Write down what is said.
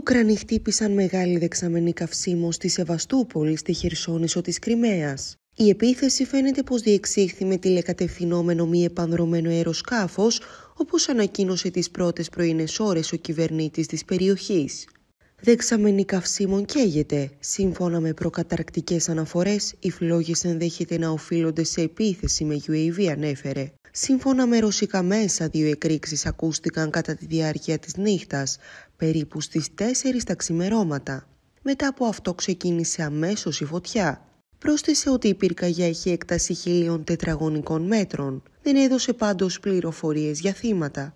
Ουκρανοί χτύπησαν μεγάλη δεξαμενή καυσίμων στη Σεβαστούπολη στη Χερσόνησο της Κρυμαίας. Η επίθεση φαίνεται πως διεξήχθη με τηλεκατευθυνόμενο μη επανδρομένο αεροσκάφος, όπως ανακοίνωσε τις πρώτες πρωινές ώρες ο κυβερνήτης της περιοχής. Δεξαμενή καυσίμων καίγεται. Σύμφωνα με προκαταρκτικές αναφορές, οι φλόγες ενδέχεται να οφείλονται σε επίθεση με UAV, ανέφερε. Σύμφωνα με ρωσικά μέσα, δύο εκρήξεις ακούστηκαν κατά τη διάρκεια της νύχτας, περίπου στις 4 τα ξημερώματα. Μετά από αυτό ξεκίνησε αμέσως η φωτιά. Πρόσθεσε ότι η πυρκαγιά είχε έκταση χιλίων τετραγωνικών μέτρων. Δεν έδωσε πάντως πληροφορίες για θύματα.